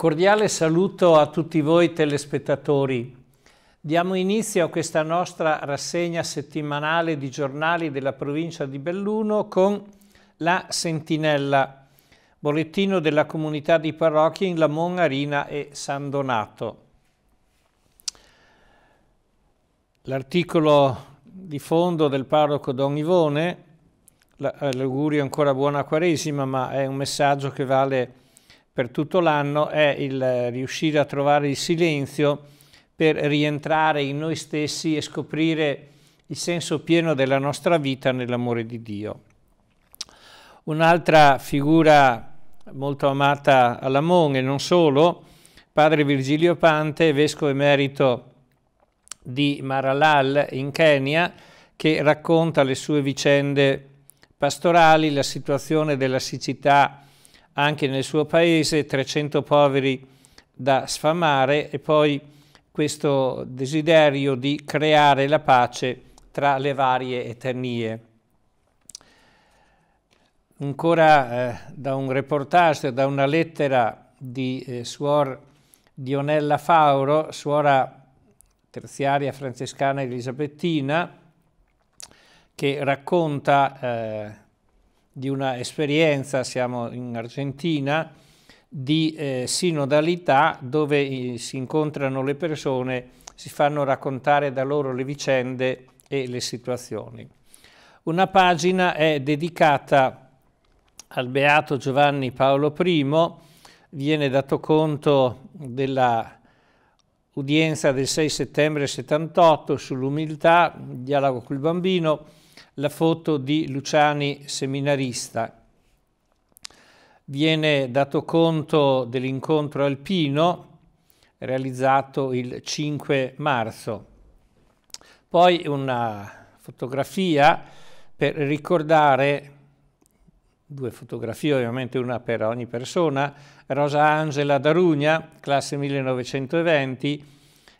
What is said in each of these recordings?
cordiale saluto a tutti voi telespettatori. Diamo inizio a questa nostra rassegna settimanale di giornali della provincia di Belluno con La Sentinella, bollettino della comunità di parrocchie in Lamon, Arina e San Donato. L'articolo di fondo del parroco Don Ivone, eh, l'augurio ancora buona Quaresima, ma è un messaggio che vale per tutto l'anno è il riuscire a trovare il silenzio per rientrare in noi stessi e scoprire il senso pieno della nostra vita nell'amore di Dio. Un'altra figura molto amata a Lamon e non solo, padre Virgilio Pante, vescovo emerito di Maralal in Kenya, che racconta le sue vicende pastorali, la situazione della siccità anche nel suo paese, 300 poveri da sfamare e poi questo desiderio di creare la pace tra le varie etnie. Ancora eh, da un reportage, da una lettera di eh, Suor Dionella Fauro, suora terziaria francescana elisabettina, che racconta eh, di una esperienza, siamo in Argentina, di eh, sinodalità dove eh, si incontrano le persone, si fanno raccontare da loro le vicende e le situazioni. Una pagina è dedicata al beato Giovanni Paolo I, viene dato conto della udienza del 6 settembre 78 sull'umiltà, dialogo col bambino, la foto di Luciani seminarista. Viene dato conto dell'incontro alpino realizzato il 5 marzo. Poi una fotografia per ricordare, due fotografie ovviamente una per ogni persona, Rosa Angela Darugna, classe 1920,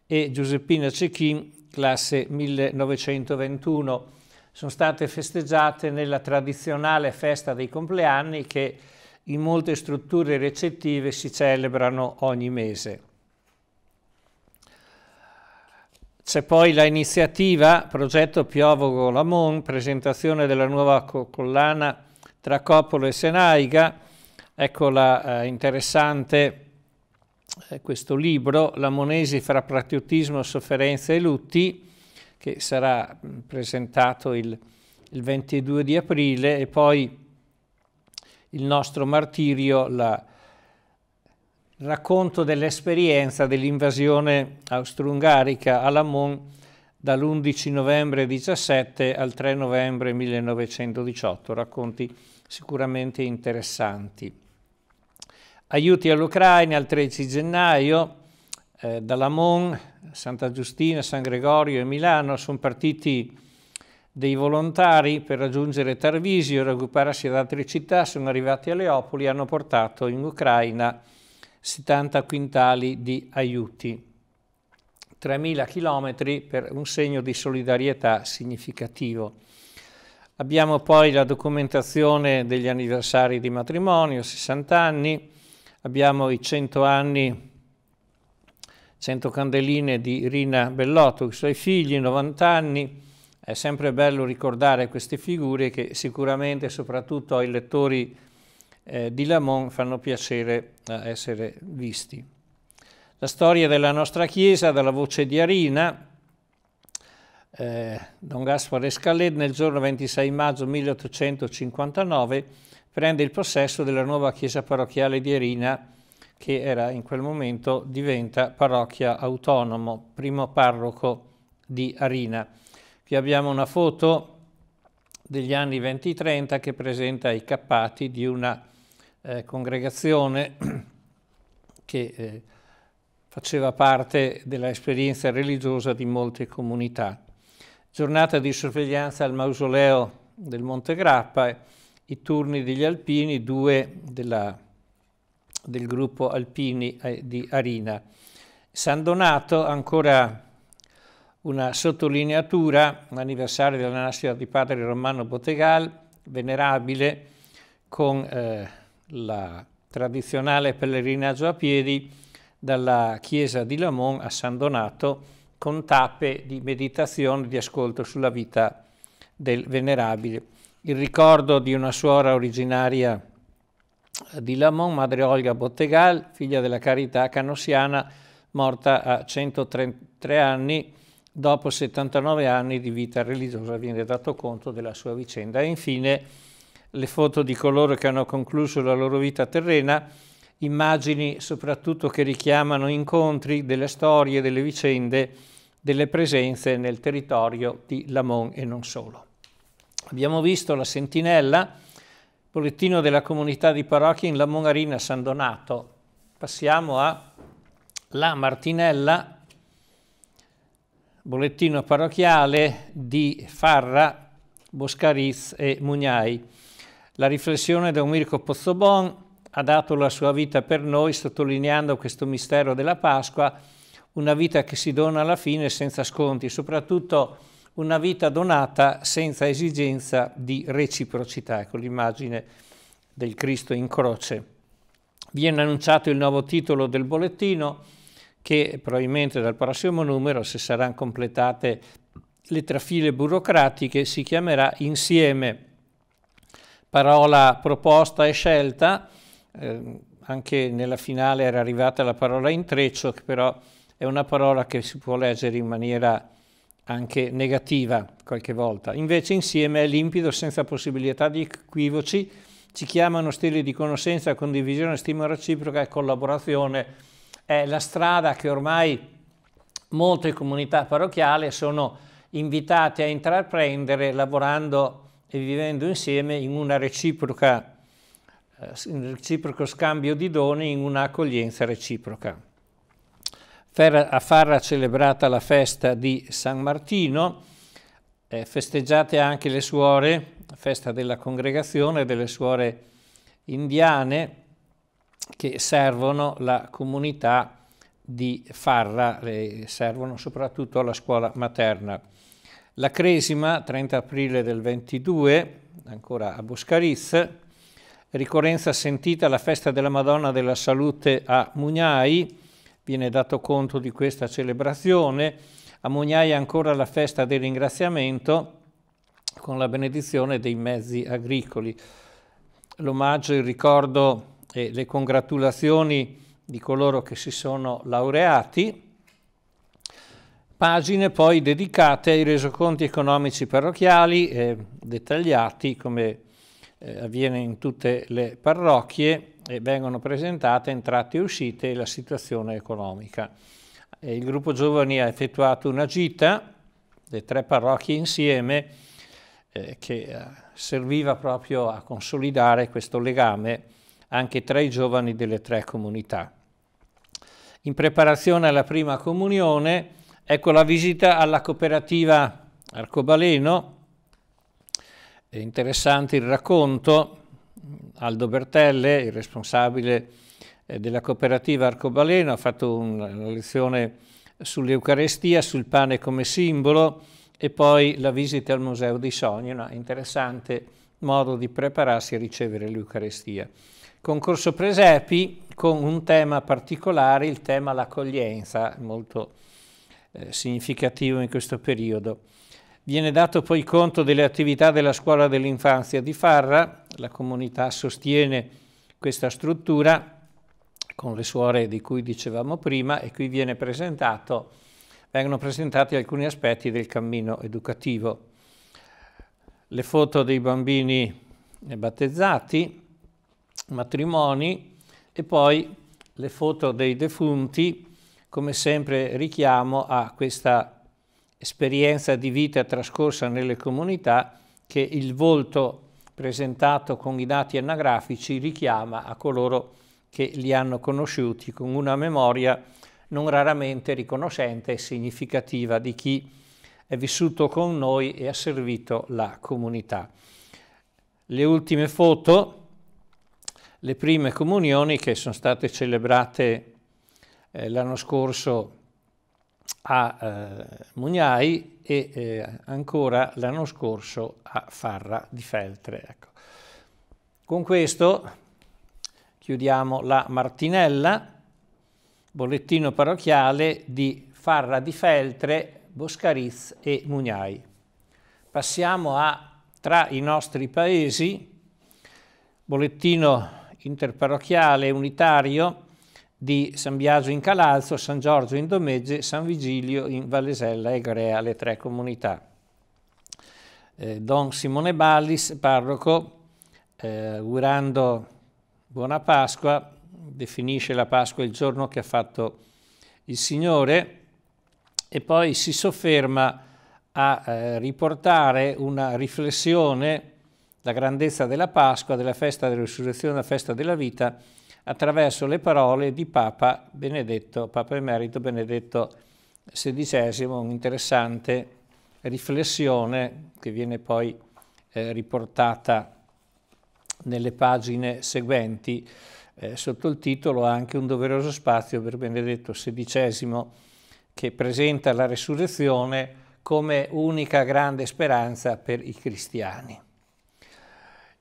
e Giuseppina Cecchin, classe 1921 sono state festeggiate nella tradizionale festa dei compleanni che in molte strutture recettive si celebrano ogni mese. C'è poi l'iniziativa Progetto Piovogo Lamon, presentazione della nuova collana tra Coppolo e Senaiga. Eccola eh, interessante eh, questo libro, Lamonesi fra patriottismo, Sofferenze e lutti, che sarà presentato il, il 22 di aprile e poi il nostro martirio, la, il racconto dell'esperienza dell'invasione austro-ungarica alla Mon dall'11 novembre 17 al 3 novembre 1918, racconti sicuramente interessanti. Aiuti all'Ucraina al 13 gennaio, eh, da Santa Giustina, San Gregorio e Milano sono partiti dei volontari per raggiungere Tarvisio e recuperarsi ad altre città, sono arrivati a Leopoli e hanno portato in Ucraina 70 quintali di aiuti. 3.000 chilometri per un segno di solidarietà significativo. Abbiamo poi la documentazione degli anniversari di matrimonio, 60 anni, abbiamo i 100 anni 100 candeline di Rina Bellotto, i suoi figli, 90 anni. È sempre bello ricordare queste figure che sicuramente, soprattutto ai lettori eh, di Lamont, fanno piacere eh, essere visti. La storia della nostra Chiesa, dalla voce di Arina, eh, Don Gaspare Scaled, nel giorno 26 maggio 1859, prende il possesso della nuova chiesa parrocchiale di Arina, che era in quel momento, diventa parrocchia autonomo, primo parroco di Arina. Qui abbiamo una foto degli anni 20-30 che presenta i cappati di una eh, congregazione che eh, faceva parte dell'esperienza religiosa di molte comunità. Giornata di sorveglianza al mausoleo del Monte Grappa, i turni degli alpini, due della del gruppo Alpini eh, di Arina. San Donato, ancora una sottolineatura, l'anniversario della nascita di padre Romano Bottegal, venerabile con eh, la tradizionale pellegrinaggio a piedi dalla chiesa di Lamont a San Donato con tappe di meditazione, di ascolto sulla vita del venerabile. Il ricordo di una suora originaria di di Lamont, madre Olga Bottegal, figlia della Carità canossiana, morta a 133 anni, dopo 79 anni di vita religiosa viene dato conto della sua vicenda. E infine le foto di coloro che hanno concluso la loro vita terrena, immagini soprattutto che richiamano incontri delle storie, delle vicende, delle presenze nel territorio di Lamont e non solo. Abbiamo visto la sentinella, Bollettino della comunità di parrocchia in La Mongarina San Donato. Passiamo a La Martinella, bollettino parrocchiale di Farra, Boscariz e Mugnai. La riflessione da Mirko Pozzobon ha dato la sua vita per noi, sottolineando questo mistero della Pasqua, una vita che si dona alla fine senza sconti, soprattutto una vita donata senza esigenza di reciprocità, Ecco l'immagine del Cristo in croce. Viene annunciato il nuovo titolo del bollettino che probabilmente dal prossimo numero, se saranno completate le trafile burocratiche, si chiamerà insieme parola proposta e scelta, eh, anche nella finale era arrivata la parola intreccio, che però è una parola che si può leggere in maniera anche negativa qualche volta. Invece insieme è limpido, senza possibilità di equivoci, ci chiamano stili di conoscenza, condivisione, stima reciproca e collaborazione. È la strada che ormai molte comunità parrocchiali sono invitate a intraprendere lavorando e vivendo insieme in una reciproca un eh, reciproco scambio di doni in un'accoglienza reciproca a Farra celebrata la festa di San Martino, eh, festeggiate anche le suore, festa della congregazione delle suore indiane che servono la comunità di Farra, eh, servono soprattutto alla scuola materna. La Cresima, 30 aprile del 22, ancora a Boscariz, ricorrenza sentita la festa della Madonna della Salute a Mugnai, viene dato conto di questa celebrazione. A Mugnaia ancora la festa del ringraziamento con la benedizione dei mezzi agricoli. L'omaggio, il ricordo e le congratulazioni di coloro che si sono laureati. Pagine poi dedicate ai resoconti economici parrocchiali, eh, dettagliati come eh, avviene in tutte le parrocchie e vengono presentate entrate e uscite e la situazione economica. E eh, il gruppo giovani ha effettuato una gita, le tre parrocchie insieme, eh, che eh, serviva proprio a consolidare questo legame anche tra i giovani delle tre comunità. In preparazione alla prima comunione, ecco la visita alla cooperativa Arcobaleno, è interessante il racconto, Aldo Bertelle, il responsabile eh, della cooperativa Arcobaleno, ha fatto una lezione sull'Eucarestia, sul pane come simbolo e poi la visita al Museo di Sogni, un interessante modo di prepararsi a ricevere l'Eucarestia. Concorso Presepi con un tema particolare, il tema l'accoglienza, molto eh, significativo in questo periodo. Viene dato poi conto delle attività della scuola dell'infanzia di Farra, la comunità sostiene questa struttura con le suore di cui dicevamo prima e qui vengono presentati alcuni aspetti del cammino educativo. Le foto dei bambini battezzati, matrimoni e poi le foto dei defunti, come sempre richiamo a questa esperienza di vita trascorsa nelle comunità che il volto presentato con i dati anagrafici richiama a coloro che li hanno conosciuti con una memoria non raramente riconoscente e significativa di chi è vissuto con noi e ha servito la comunità. Le ultime foto, le prime comunioni che sono state celebrate eh, l'anno scorso a eh, Mugnai e eh, ancora l'anno scorso a Farra di Feltre. Ecco. Con questo chiudiamo la Martinella, bollettino parrocchiale di Farra di Feltre, Boscariz e Mugnai. Passiamo a Tra i nostri paesi, bollettino interparrocchiale unitario di San Biagio in Calalzo, San Giorgio in Domegge, San Vigilio in Valesella e Grea, le tre comunità. Eh, Don Simone Ballis, parroco, eh, augurando buona Pasqua, definisce la Pasqua il giorno che ha fatto il Signore e poi si sofferma a eh, riportare una riflessione, la grandezza della Pasqua, della festa della risurrezione, della festa della vita, attraverso le parole di Papa Benedetto, Papa Emerito Benedetto XVI, un'interessante riflessione che viene poi eh, riportata nelle pagine seguenti eh, sotto il titolo anche un doveroso spazio per Benedetto XVI che presenta la resurrezione come unica grande speranza per i cristiani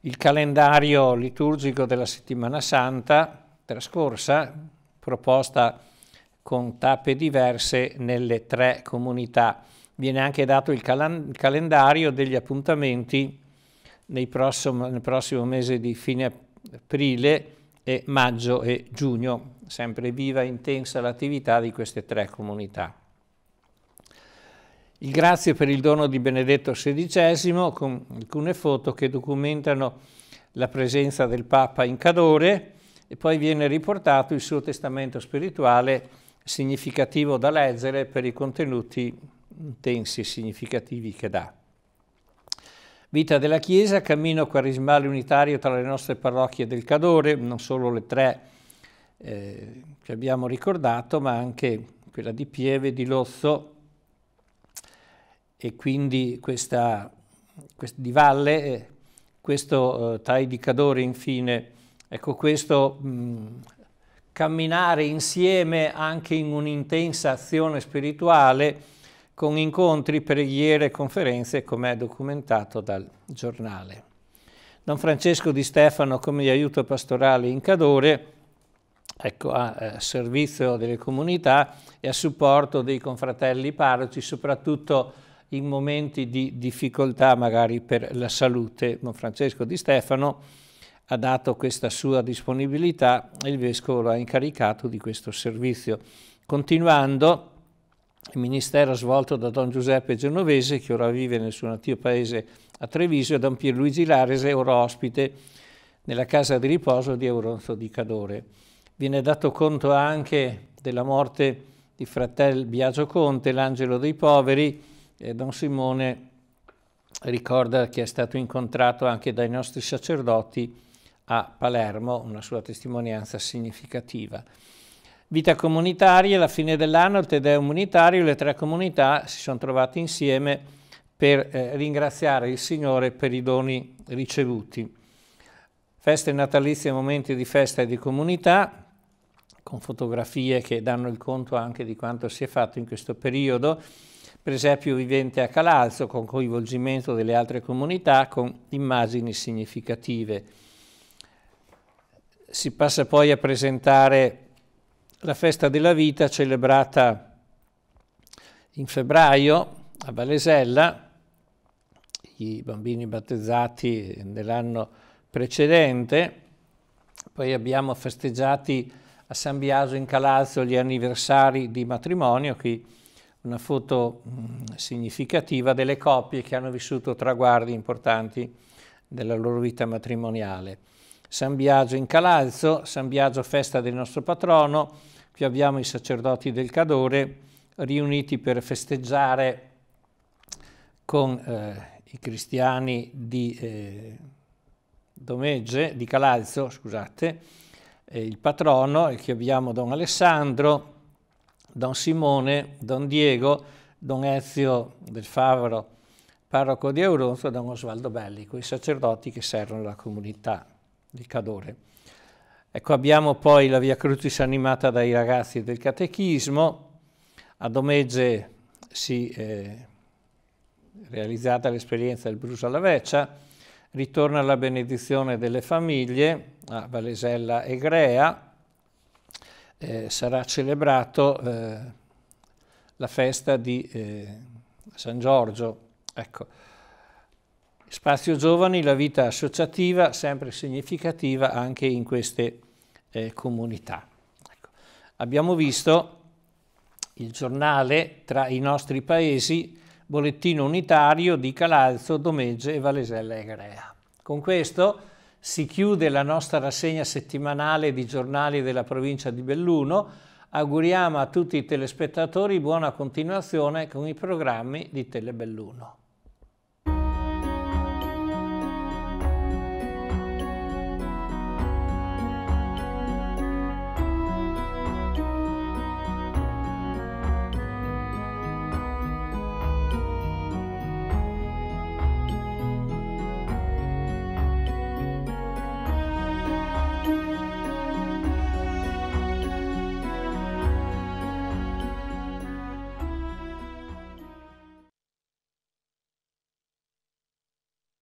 il calendario liturgico della settimana santa trascorsa, proposta con tappe diverse nelle tre comunità. Viene anche dato il, cal il calendario degli appuntamenti prossimo, nel prossimo mese di fine aprile e maggio e giugno, sempre viva e intensa l'attività di queste tre comunità. Il grazie per il dono di Benedetto XVI con alcune foto che documentano la presenza del Papa in Cadore e poi viene riportato il suo testamento spirituale significativo da leggere per i contenuti intensi e significativi che dà. Vita della Chiesa, cammino quarismale unitario tra le nostre parrocchie del Cadore, non solo le tre eh, che abbiamo ricordato, ma anche quella di Pieve, di Lozzo, e quindi questa, questa di valle, eh, questo eh, Tai di Cadore infine, ecco questo mh, mm, camminare insieme anche in un'intensa azione spirituale con incontri, preghiere e conferenze come è documentato dal giornale. Don Francesco di Stefano come aiuto pastorale in Cadore, ecco, a eh, servizio delle comunità e a supporto dei confratelli parroci, soprattutto in momenti di difficoltà magari per la salute. Don Francesco di Stefano ha dato questa sua disponibilità e il Vescovo lo ha incaricato di questo servizio. Continuando, il ministero svolto da Don Giuseppe Genovese, che ora vive nel suo natio paese a Treviso, e Don Pierluigi Larese, ora ospite nella casa di riposo di Euronzo di Cadore. Viene dato conto anche della morte di fratel Biagio Conte, l'angelo dei poveri, e Don Simone ricorda che è stato incontrato anche dai nostri sacerdoti a Palermo, una sua testimonianza significativa. Vita comunitaria, alla fine dell'anno il Tedeo Unitario, le tre comunità si sono trovate insieme per eh, ringraziare il Signore per i doni ricevuti. Feste natalizie, momenti di festa e di comunità, con fotografie che danno il conto anche di quanto si è fatto in questo periodo per esempio vivente a Calalzo con coinvolgimento delle altre comunità con immagini significative. Si passa poi a presentare la festa della vita celebrata in febbraio a Valesella, i bambini battezzati nell'anno precedente, poi abbiamo festeggiati a San Biaso in Calalzo gli anniversari di matrimonio, qui una foto mm, significativa delle coppie che hanno vissuto traguardi importanti della loro vita matrimoniale. San Biagio in Calalzo, San Biagio festa del nostro patrono, qui abbiamo i sacerdoti del Cadore riuniti per festeggiare con eh, i cristiani di eh, Domegge, di Calalzo, scusate, eh, il patrono, e qui abbiamo Don Alessandro, Don Simone, Don Diego, Don Ezio del Favaro, parroco di Auronzo, e Don Osvaldo Belli, quei sacerdoti che servono la comunità di Cadore. Ecco, abbiamo poi la Via Crucis animata dai ragazzi del Catechismo, a Domegge si è eh, realizzata l'esperienza del Bruso alla Veccia, ritorna la benedizione delle famiglie a Valesella e Grea, eh, sarà celebrato eh, la festa di eh, San Giorgio. Ecco. Spazio Giovani, la vita associativa, sempre significativa anche in queste eh, comunità. Ecco. Abbiamo visto il giornale tra i nostri paesi, bollettino unitario di Calalzo, Domegge e Valesella Egrea. Con questo si chiude la nostra rassegna settimanale di giornali della provincia di Belluno. Auguriamo a tutti i telespettatori buona continuazione con i programmi di Telebelluno.